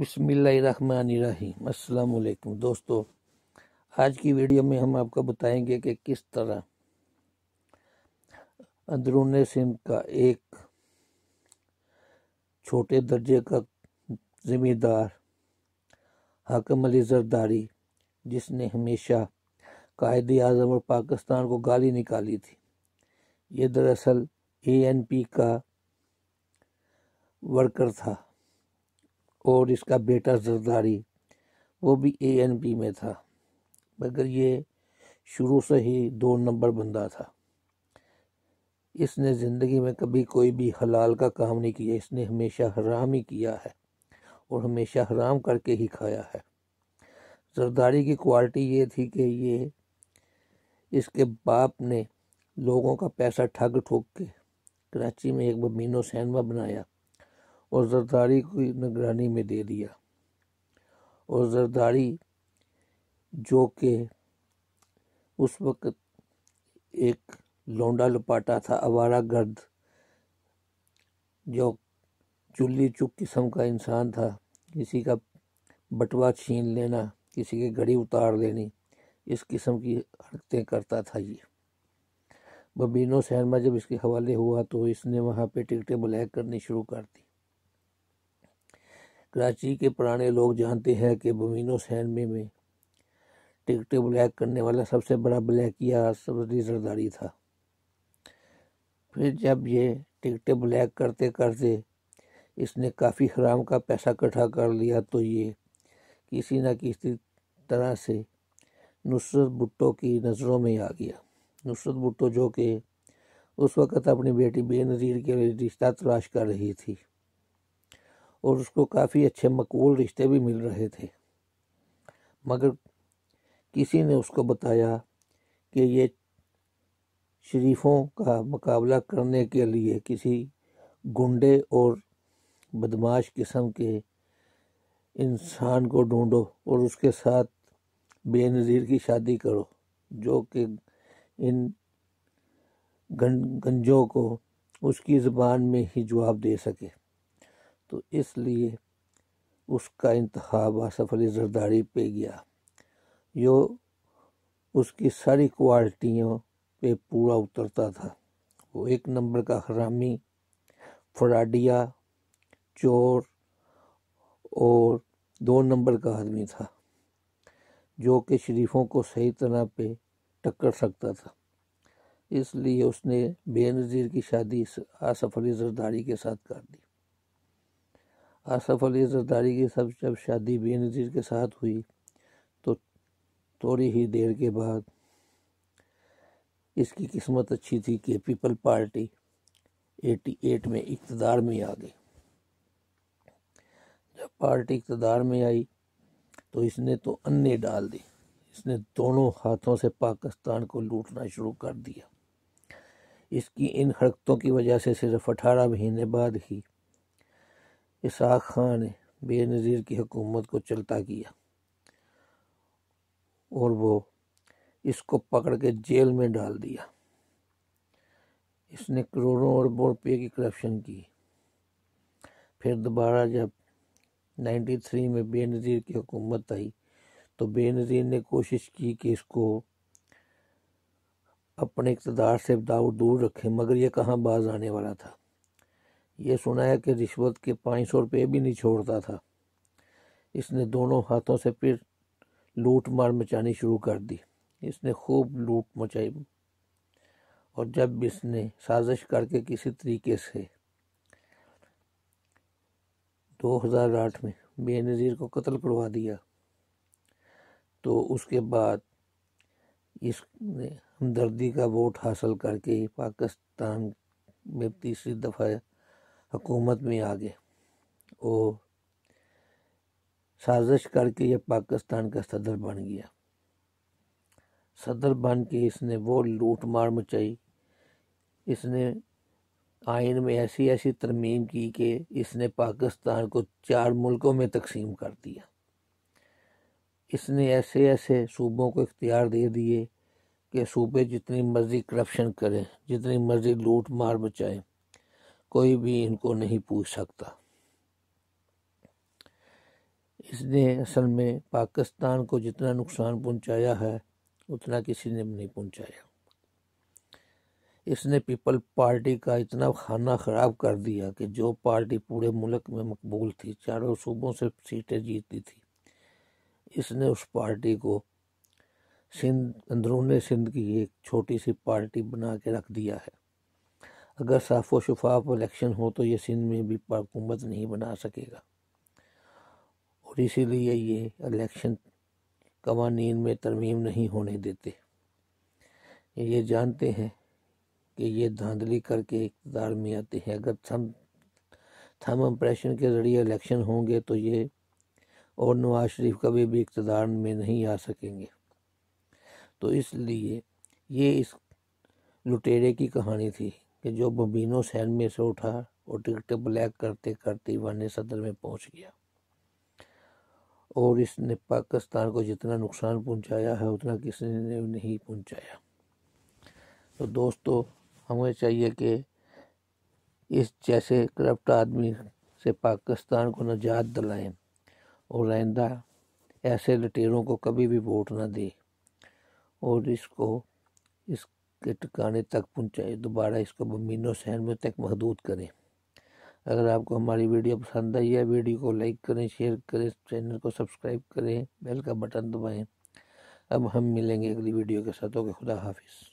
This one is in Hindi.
बिसमीम अल्लाम दोस्तों आज की वीडियो में हम आपको बताएंगे कि किस तरह अंदरून सिंध का एक छोटे दर्जे का जिम्मेदार हकम अली जरदारी जिसने हमेशा कायद अजम और पाकिस्तान को गाली निकाली थी ये दरअसल ए एन पी का वर्कर था और इसका बेटा जरदारी वो भी एन पी में था मगर ये शुरू से ही दो नंबर बंदा था इसने ज़िंदगी में कभी कोई भी हलाल का काम नहीं किया इसने हमेशा हराम ही किया है और हमेशा हराम करके ही खाया है जरदारी की क्वालिटी ये थी कि ये इसके बाप ने लोगों का पैसा ठग ठोक के कराची में एक बमीनो सैनवा बनाया और जरदारी को निगरानी में दे दिया और जरदारी जो कि उस वक्त एक लौंडा लपाटा था आवारा गर्द जो चुल्ली चुक किस्म का इंसान था किसी का बटवा छीन लेना किसी की घड़ी उतार लेनी इस किस्म की हरकतें करता था ये बबीनो शहर में जब इसके हवाले हुआ तो इसने वहाँ पे टिकटें ब्लैक करनी शुरू कर दी कराची के पुराने लोग जानते हैं कि बमीनो सैनमे में, में टिकटे ब्लैक करने वाला सबसे बड़ा या सबरी जरदारी था फिर जब ये टिकटें ब्लैक करते करते इसने काफ़ी हराम का पैसा इकट्ठा कर लिया तो ये किसी न किसी तरह से नुसरत भुट्टो की नज़रों में आ गया नुसरत भुट्टो जो कि उस वक़्त अपनी बेटी बेनज़ीर के रिश्ता तलाश कर रही थी और उसको काफ़ी अच्छे मकबूल रिश्ते भी मिल रहे थे मगर किसी ने उसको बताया कि ये शरीफों का मुकाबला करने के लिए किसी गुंडे और बदमाश किस्म के इंसान को ढूंढो और उसके साथ बेनज़ीर की शादी करो जो कि इन गंजों को उसकी ज़बान में ही जवाब दे सके इसलिए उसका इंतब आसफ अली जरदारी पे गया जो उसकी सारी क्वालिटियों पे पूरा उतरता था वो एक नंबर का हरामी फराडिया चोर और दो नंबर का आदमी था जो कि शरीफों को सही तरह पे टक्कर सकता था इसलिए उसने बेनज़ीर की शादी आसफ अली जरदारी के साथ कर दी आसफ अली जरदारी की सब जब शादी बेनज़ीर के साथ हुई तो थोड़ी ही देर के बाद इसकी किस्मत अच्छी थी कि पीपल पार्टी 88 में इकतदार में आ गई जब पार्टी इकतदार में आई तो इसने तो अन्य डाल दी इसने दोनों हाथों से पाकिस्तान को लूटना शुरू कर दिया इसकी इन हरकतों की वजह से सिर्फ अठारह महीने बाद ही इसाक खां ने बेनज़ीर की हुकूमत को चलता किया और वो इसको पकड़ के जेल में डाल दिया इसने करोड़ों अरबों रुपये की करप्शन की फिर दोबारा जब 93 में बेनज़ीर की हुकूमत आई तो बेनज़ीर ने कोशिश की कि इसको अपने इकतदार से दाव दूर रखें मगर ये कहाँ बाज आने वाला था ये सुना है कि रिश्वत के पाँच सौ रुपये भी नहीं छोड़ता था इसने दोनों हाथों से फिर लूट मार मचानी शुरू कर दी इसने खूब लूट मचाई और जब इसने साजिश करके किसी तरीके से 2008 में बेनज़ीर को कत्ल करवा दिया तो उसके बाद इसने हमदर्दी का वोट हासिल करके पाकिस्तान में तीसरी दफ़ा हुकूमत में आ गए और साजिश करके ये पाकिस्तान का सदर बन गया सदर बन के इसने वो लूट मार मचाई इसने आइन में ऐसी ऐसी तरमीम की कि इसने पाकिस्तान को चार मुल्कों में तकसीम कर दिया इसने ऐसे ऐसे सूबों को इख्तियार दे दिए कि सूबे जितनी मर्ज़ी करप्शन करें जितनी मर्ज़ी लूट मार मचाएं कोई भी इनको नहीं पूछ सकता इसने असल में पाकिस्तान को जितना नुकसान पहुंचाया है उतना किसी ने नहीं पहुंचाया इसने पीपल पार्टी का इतना खाना ख़राब कर दिया कि जो पार्टी पूरे मुल्क में मकबूल थी चारों सूबों से सीटें जीतती थी इसने उस पार्टी को सिंध अंदरून सिंध की एक छोटी सी पार्टी बना के रख दिया है अगर साफ़ व शफाफ इलेक्शन हो तो ये सिंध में भी हुकूमत नहीं बना सकेगा और इसीलिए ये इलेक्शन कवानीन में तरमीम नहीं होने देते ये जानते हैं कि ये धांधली करके इकतदार में आते हैं अगर थम थम इम्प्रेशन के ज़रिए इलेक्शन होंगे तो ये और नवाज शरीफ कभी भी इकतदार में नहीं आ सकेंगे तो इसलिए ये इस लुटेरे की कहानी थी कि जो बबीनो सैन में से उठा और टिकटें ब्लैक करते करते वन सदर में पहुंच गया और इसने पाकिस्तान को जितना नुकसान पहुंचाया है उतना किसी ने नहीं पहुंचाया तो दोस्तों हमें चाहिए कि इस जैसे करप्ट आदमी से पाकिस्तान को नजात दिलाएं और आइंदा ऐसे लटेरों को कभी भी वोट ना दे और इसको इस के ठिकाने तक पहुँचाएँ दोबारा इसको बम्बिनो में तक महदूद करें अगर आपको हमारी वीडियो पसंद आई है वीडियो को लाइक करें शेयर करें चैनल को सब्सक्राइब करें बेल का बटन दबाएं अब हम मिलेंगे अगली वीडियो के साथ ओके खुदा हाफिज़